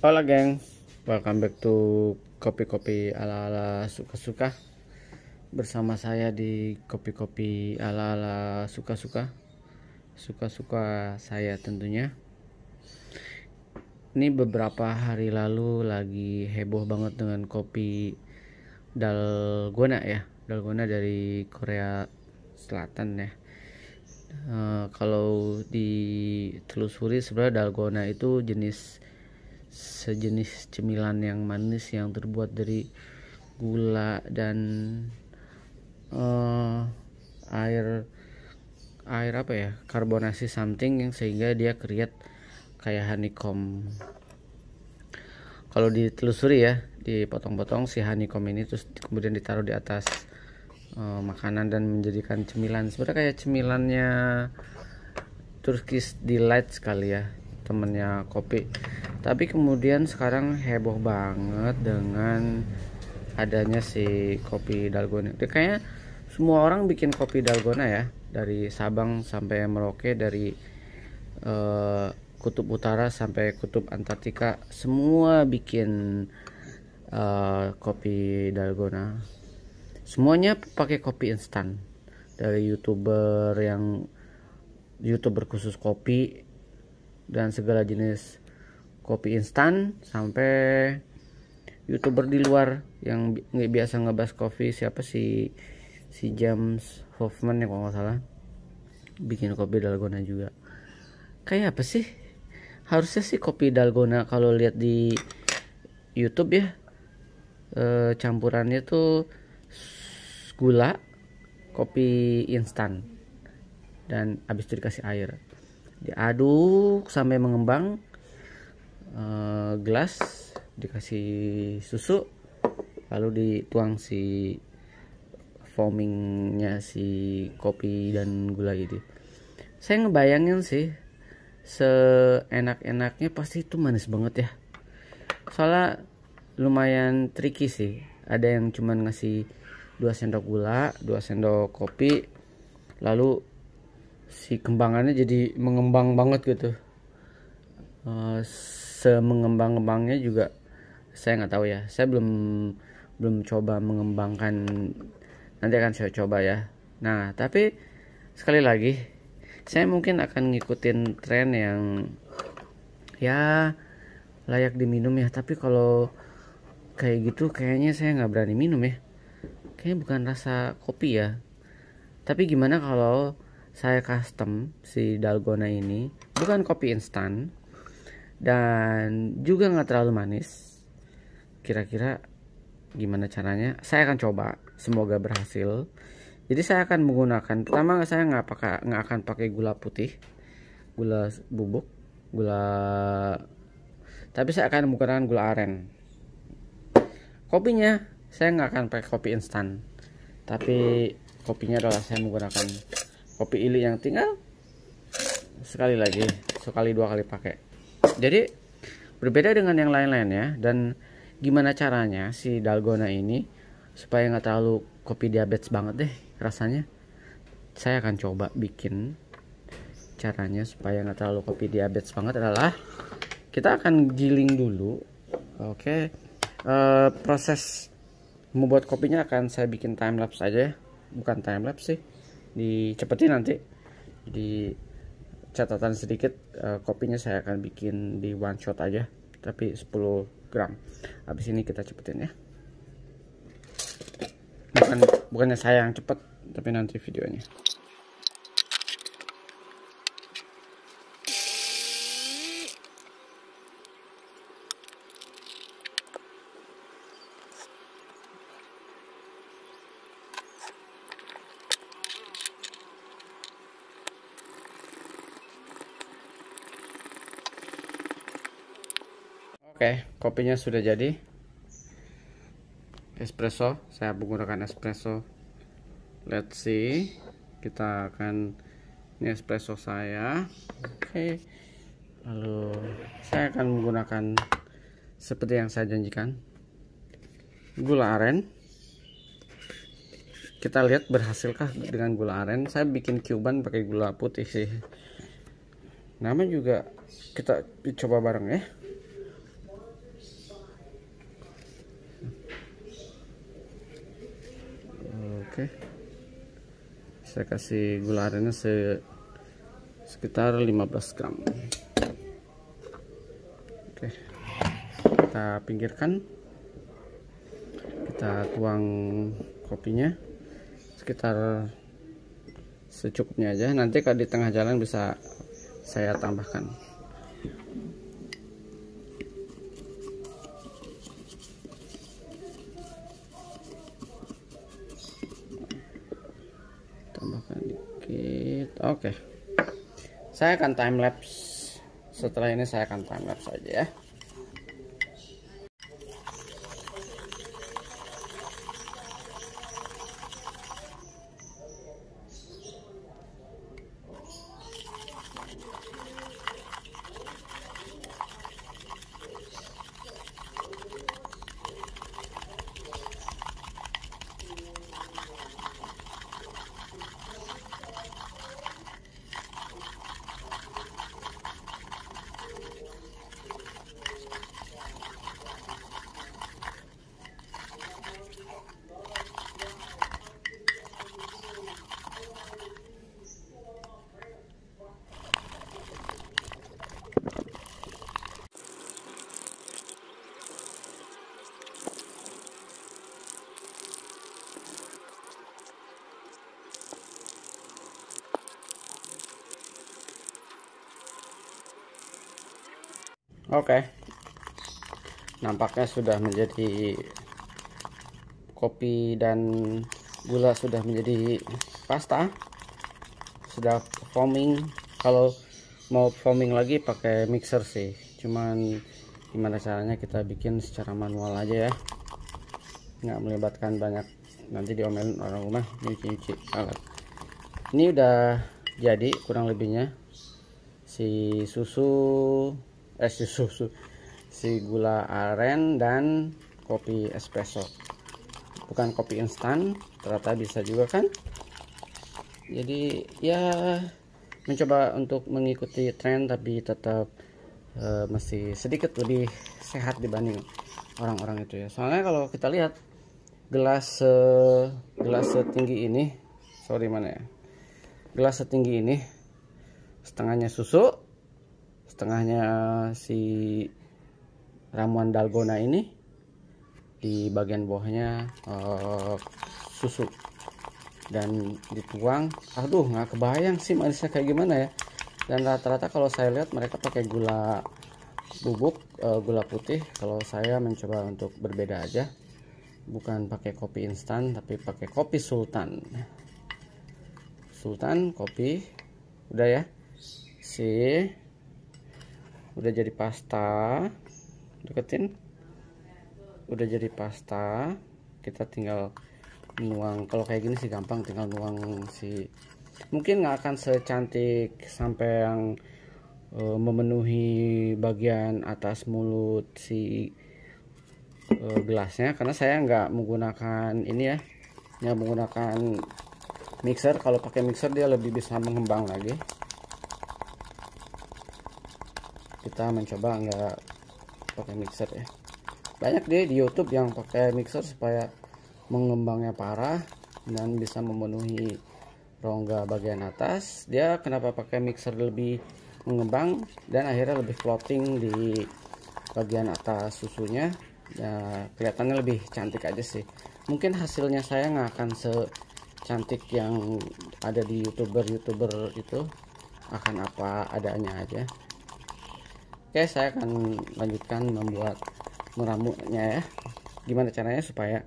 Halo geng, welcome back to kopi-kopi ala-ala suka-suka Bersama saya di kopi-kopi ala-ala suka-suka Suka-suka saya tentunya Ini beberapa hari lalu lagi heboh banget dengan kopi dalgona ya Dalgona dari Korea Selatan ya Uh, kalau ditelusuri sebenarnya dalgona itu jenis sejenis cemilan yang manis yang terbuat dari gula dan uh, air air apa ya karbonasi something yang sehingga dia keriat kayak honeycomb kalau ditelusuri ya dipotong-potong si honeycomb ini terus kemudian ditaruh di atas uh, makanan dan menjadikan cemilan sebenarnya kayak cemilannya Turkish delight sekali ya temennya kopi tapi kemudian sekarang heboh banget dengan adanya si kopi dalgona kayaknya semua orang bikin kopi dalgona ya dari Sabang sampai Merauke dari uh, kutub utara sampai kutub Antartika semua bikin uh, kopi dalgona semuanya pakai kopi instan dari youtuber yang youtuber khusus kopi dan segala jenis kopi instan sampai youtuber di luar yang bi nggak biasa ngebahas kopi siapa si si James Hoffman ya kalau nggak salah bikin kopi dalgona juga kayak apa sih harusnya sih kopi dalgona kalau lihat di YouTube ya e, campurannya tuh gula kopi instan dan habis itu dikasih air diaduk sampai mengembang uh, gelas dikasih susu lalu dituang si foamingnya si kopi dan gula gitu saya ngebayangin sih seenak-enaknya pasti itu manis banget ya soalnya lumayan tricky sih ada yang cuman ngasih 2 sendok gula 2 sendok kopi lalu si kembangannya jadi mengembang banget gitu uh, semengembang kembangnya juga saya nggak tahu ya saya belum belum coba mengembangkan nanti akan saya coba ya nah tapi sekali lagi saya mungkin akan ngikutin tren yang ya layak diminum ya tapi kalau kayak gitu kayaknya saya nggak berani minum ya kayaknya bukan rasa kopi ya tapi gimana kalau saya custom si dalgona ini bukan kopi instan dan juga nggak terlalu manis kira-kira gimana caranya saya akan coba semoga berhasil jadi saya akan menggunakan pertama saya nggak pakai nggak akan pakai gula putih gula bubuk gula tapi saya akan menggunakan gula aren kopinya saya nggak akan pakai kopi instan tapi kopinya adalah saya menggunakan kopi ili yang tinggal sekali lagi sekali dua kali pakai jadi berbeda dengan yang lain-lain ya dan gimana caranya si dalgona ini supaya nggak terlalu kopi diabetes banget deh rasanya saya akan coba bikin caranya supaya nggak terlalu kopi diabetes banget adalah kita akan giling dulu oke okay. uh, eh, proses membuat kopinya akan saya bikin time lapse aja ya. bukan time lapse sih dicepetin nanti di catatan sedikit uh, kopinya saya akan bikin di one shot aja tapi 10 gram habis ini kita cepetin ya bukan bukannya saya yang cepet tapi nanti videonya kopinya sudah jadi espresso saya menggunakan espresso let's see kita akan ini espresso saya oke okay. lalu saya akan menggunakan seperti yang saya janjikan gula aren kita lihat berhasilkah dengan gula aren saya bikin cuban pakai gula putih sih nama juga kita coba bareng ya okay. saya kasih gula arennya se sekitar 15 gram oke okay. kita pinggirkan kita tuang kopinya sekitar secukupnya aja nanti kalau di tengah jalan bisa saya tambahkan Oke. Saya akan time lapse. Setelah ini saya akan time lapse saja ya. Oke. Okay. Nampaknya sudah menjadi kopi dan gula sudah menjadi pasta. Sudah foaming. Kalau mau foaming lagi pakai mixer sih. Cuman gimana caranya kita bikin secara manual aja ya. Nggak melibatkan banyak nanti diomelin orang rumah nyuci-nyuci alat. Ini udah jadi kurang lebihnya si susu eh, si susu si gula aren dan kopi espresso bukan kopi instan ternyata bisa juga kan jadi ya mencoba untuk mengikuti tren tapi tetap uh, masih sedikit lebih sehat dibanding orang-orang itu ya soalnya kalau kita lihat gelas uh, gelas setinggi ini sorry mana ya gelas setinggi ini setengahnya susu setengahnya eh, si ramuan dalgona ini di bagian bawahnya uh, susu dan dituang aduh nggak kebayang sih manisnya kayak gimana ya dan rata-rata kalau saya lihat mereka pakai gula bubuk uh, gula putih kalau saya mencoba untuk berbeda aja bukan pakai kopi instan tapi pakai kopi sultan sultan kopi udah ya si udah jadi pasta deketin udah jadi pasta kita tinggal nuang kalau kayak gini sih gampang tinggal nuang si mungkin nggak akan secantik sampai yang uh, memenuhi bagian atas mulut si uh, gelasnya karena saya nggak menggunakan ini ya nggak menggunakan mixer kalau pakai mixer dia lebih bisa mengembang lagi kita mencoba nggak pakai mixer ya banyak deh di YouTube yang pakai mixer supaya mengembangnya parah dan bisa memenuhi rongga bagian atas dia kenapa pakai mixer lebih mengembang dan akhirnya lebih floating di bagian atas susunya ya, kelihatannya lebih cantik aja sih mungkin hasilnya saya nggak akan secantik yang ada di youtuber youtuber itu akan apa adanya aja Oke, saya akan lanjutkan membuat meramunya ya. Gimana caranya supaya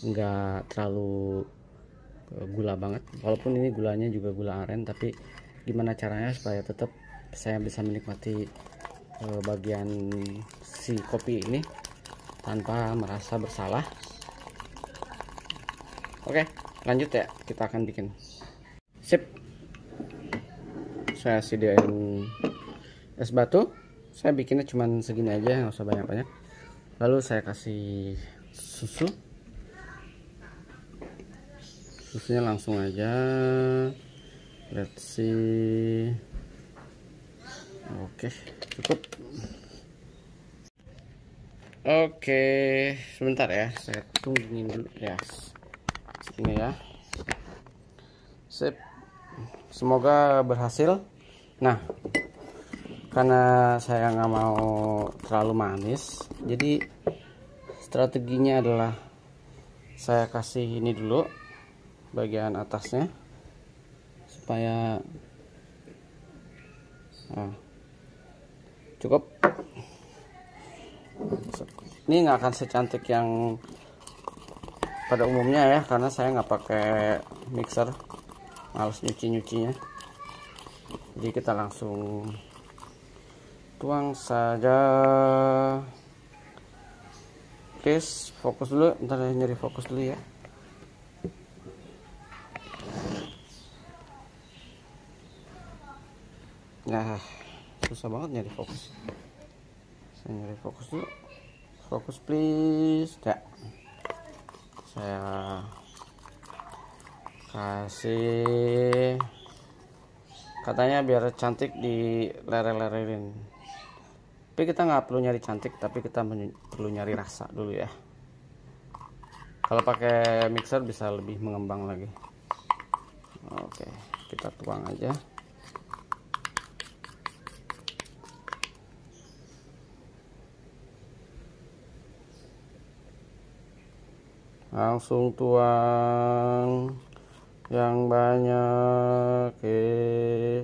nggak terlalu e, gula banget. Walaupun ini gulanya juga gula aren, tapi gimana caranya supaya tetap saya bisa menikmati e, bagian si kopi ini tanpa merasa bersalah. Oke, lanjut ya. Kita akan bikin. Sip. Saya sediain es batu saya bikinnya cuman segini aja nggak usah banyak-banyak lalu saya kasih susu susunya langsung aja let's see oke okay, cukup oke okay, sebentar ya saya tungguin dulu ya ini ya sip semoga berhasil nah karena saya nggak mau terlalu manis jadi strateginya adalah saya kasih ini dulu bagian atasnya supaya nah, cukup ini nggak akan secantik yang pada umumnya ya karena saya nggak pakai mixer males nyuci nyucinya jadi kita langsung tuang saja please fokus dulu ntar saya nyari fokus dulu ya nah susah banget nyari fokus saya nyari fokus dulu fokus please tidak ya. saya kasih katanya biar cantik di lere-lerein tapi kita nggak perlu nyari cantik tapi kita perlu nyari rasa dulu ya kalau pakai mixer bisa lebih mengembang lagi oke kita tuang aja langsung tuang yang banyak eh,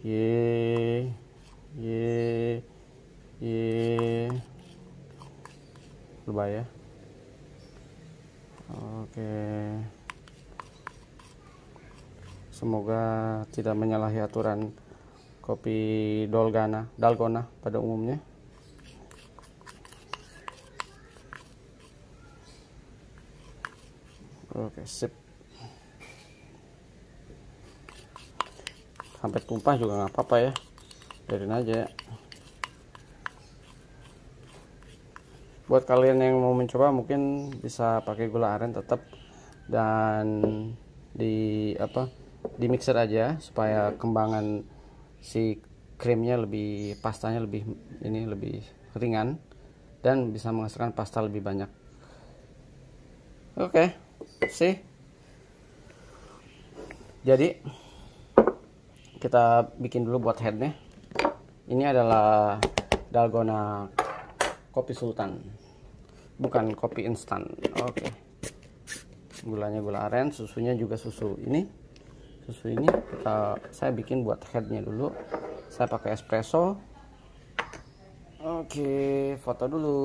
ye ye ye ya oke semoga tidak menyalahi aturan kopi dolgana dalgona pada umumnya oke sip sampai tumpah juga nggak apa-apa ya biarin aja ya buat kalian yang mau mencoba mungkin bisa pakai gula aren tetap dan di apa di mixer aja supaya kembangan si krimnya lebih pastanya lebih ini lebih ringan dan bisa menghasilkan pasta lebih banyak oke okay, sih jadi kita bikin dulu buat headnya ini adalah dalgona kopi sultan bukan kopi instan oke okay. gulanya gula aren susunya juga susu ini susu ini kita saya bikin buat headnya dulu saya pakai espresso oke okay, foto dulu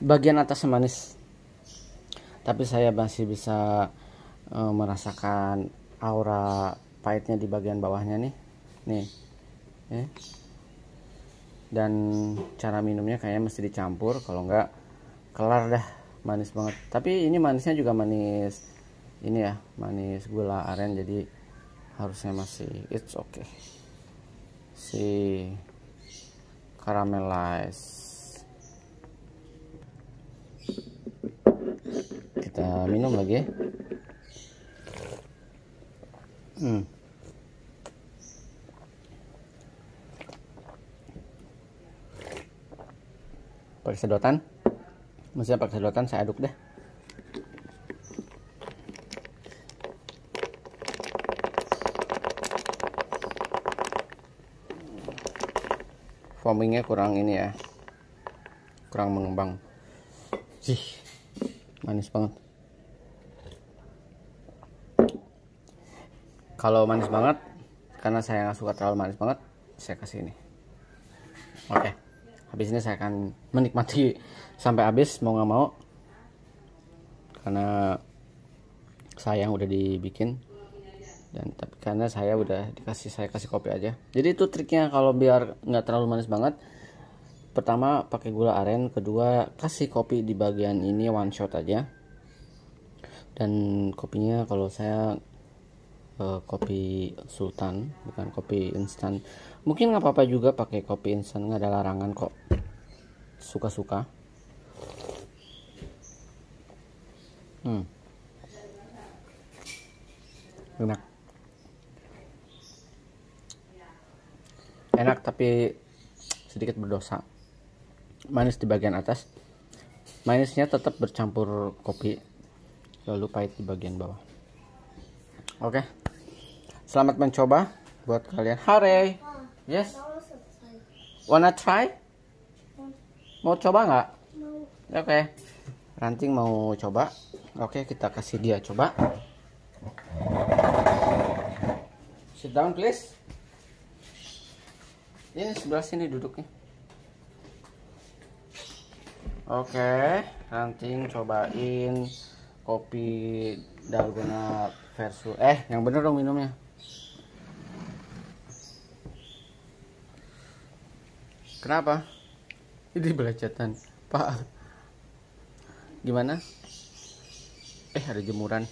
bagian atas manis tapi saya masih bisa uh, merasakan aura pahitnya di bagian bawahnya nih nih ya. dan cara minumnya kayaknya mesti dicampur kalau enggak kelar dah manis banget tapi ini manisnya juga manis ini ya manis gula aren jadi harusnya masih it's okay si caramelize kita minum lagi ya. hmm. pakai sedotan Masih pakai sedotan saya aduk deh foamingnya kurang ini ya kurang mengembang sih manis banget kalau manis banget karena saya nggak suka terlalu manis banget saya kasih ini oke okay. habis ini saya akan menikmati sampai habis mau nggak mau karena saya udah dibikin dan tapi karena saya udah dikasih saya kasih kopi aja jadi itu triknya kalau biar nggak terlalu manis banget pertama pakai gula aren kedua kasih kopi di bagian ini one shot aja dan kopinya kalau saya Eh, kopi sultan bukan kopi instan mungkin nggak apa-apa juga pakai kopi instan nggak ada larangan kok suka-suka hmm. enak enak tapi sedikit berdosa manis di bagian atas manisnya tetap bercampur kopi lalu pahit di bagian bawah oke okay. Selamat mencoba buat kalian. Hare. Yes. Wanna try? Mau coba nggak? Oke. Okay. Ranting mau coba. Oke, okay, kita kasih dia coba. Sit down please. Ini sebelah sini duduknya. Oke, okay, ranting cobain kopi dalgona versus eh yang bener dong minumnya Kenapa? Ini belajatan, Pak. Gimana? Eh, ada jemuran.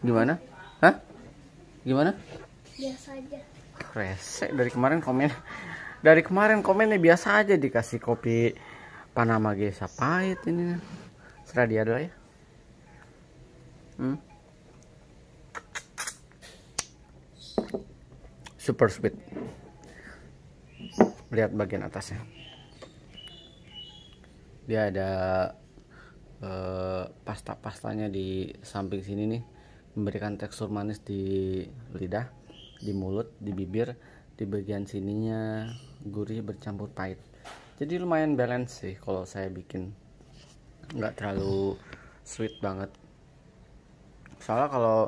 Gimana? Hah? Gimana? Biasa aja. Resek dari kemarin komen. Dari kemarin komennya biasa aja dikasih kopi Panama Gesa pahit ini. Serah dia adalah ya. Hmm. Super sweet lihat bagian atasnya dia ada eh, pasta pastanya di samping sini nih memberikan tekstur manis di lidah di mulut di bibir di bagian sininya gurih bercampur pahit jadi lumayan balance sih kalau saya bikin nggak terlalu sweet banget soalnya kalau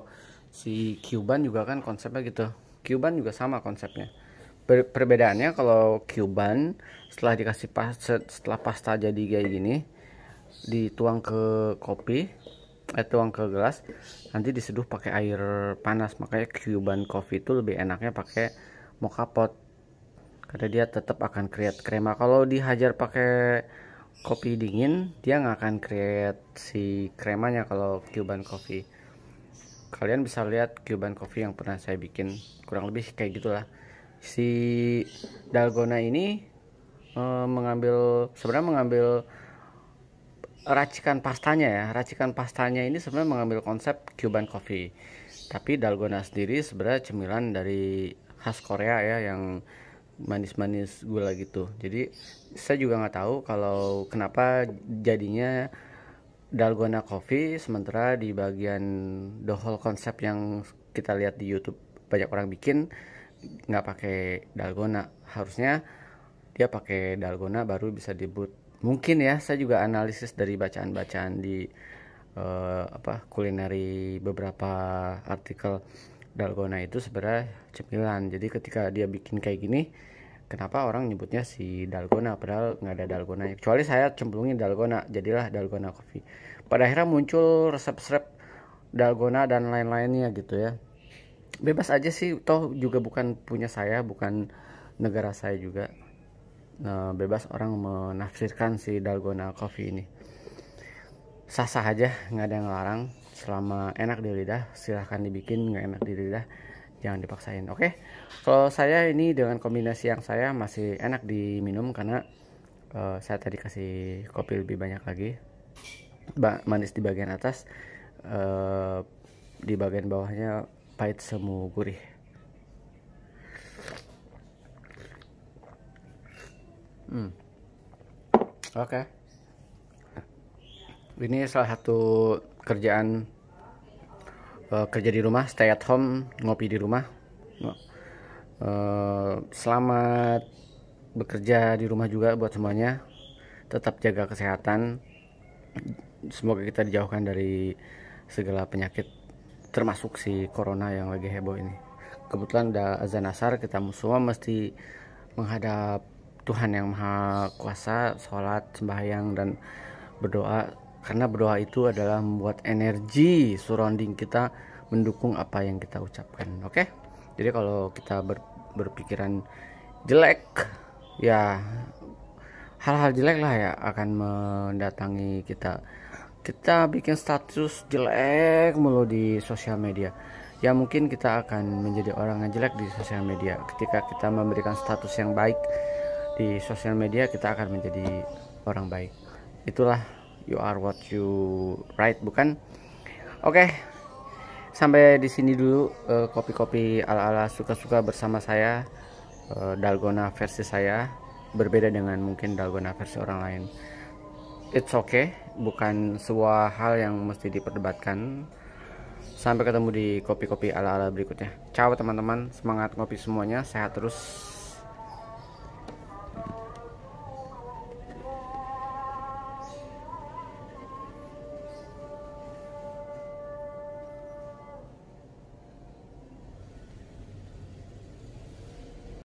si Cuban juga kan konsepnya gitu Cuban juga sama konsepnya per perbedaannya kalau Cuban setelah dikasih pasta setelah pasta jadi kayak gini dituang ke kopi eh, tuang ke gelas nanti diseduh pakai air panas makanya Cuban coffee itu lebih enaknya pakai mocha pot karena dia tetap akan create krema kalau dihajar pakai kopi dingin dia nggak akan create si kremanya kalau Cuban coffee kalian bisa lihat Cuban coffee yang pernah saya bikin kurang lebih kayak gitulah si dalgona ini uh, mengambil sebenarnya mengambil racikan pastanya ya racikan pastanya ini sebenarnya mengambil konsep Cuban coffee tapi dalgona sendiri sebenarnya cemilan dari khas Korea ya yang manis-manis gula gitu jadi saya juga nggak tahu kalau kenapa jadinya dalgona coffee sementara di bagian the whole konsep yang kita lihat di YouTube banyak orang bikin nggak pakai dalgona harusnya dia pakai dalgona baru bisa debut mungkin ya saya juga analisis dari bacaan-bacaan di uh, apa kulineri beberapa artikel dalgona itu sebenarnya cemilan jadi ketika dia bikin kayak gini kenapa orang nyebutnya si dalgona padahal nggak ada dalgona kecuali saya cemplungin dalgona jadilah dalgona coffee pada akhirnya muncul resep-resep dalgona dan lain-lainnya gitu ya bebas aja sih toh juga bukan punya saya bukan negara saya juga nah, bebas orang menafsirkan si dalgona coffee ini sah-sah aja nggak ada yang larang selama enak di lidah silahkan dibikin nggak enak di lidah jangan dipaksain oke okay? kalau saya ini dengan kombinasi yang saya masih enak diminum karena uh, saya tadi kasih kopi lebih banyak lagi ba manis di bagian atas uh, di bagian bawahnya pahit semu gurih hmm. oke okay. ini salah satu kerjaan uh, kerja di rumah stay at home ngopi di rumah uh, selamat bekerja di rumah juga buat semuanya tetap jaga kesehatan semoga kita dijauhkan dari segala penyakit termasuk si corona yang lagi heboh ini kebetulan ada azan asar kita semua mesti menghadap Tuhan yang maha kuasa sholat sembahyang dan berdoa karena berdoa itu adalah membuat energi surrounding kita mendukung apa yang kita ucapkan oke okay? jadi kalau kita ber, berpikiran jelek ya hal-hal jelek lah ya akan mendatangi kita kita bikin status jelek mulu di sosial media ya mungkin kita akan menjadi orang yang jelek di sosial media ketika kita memberikan status yang baik di sosial media kita akan menjadi orang baik itulah you are what you write bukan oke okay. sampai di sini dulu eh, kopi-kopi uh, ala-ala suka-suka bersama saya uh, dalgona versi saya berbeda dengan mungkin dalgona versi orang lain it's okay bukan sebuah hal yang mesti diperdebatkan sampai ketemu di kopi-kopi ala-ala berikutnya ciao teman-teman semangat kopi semuanya sehat terus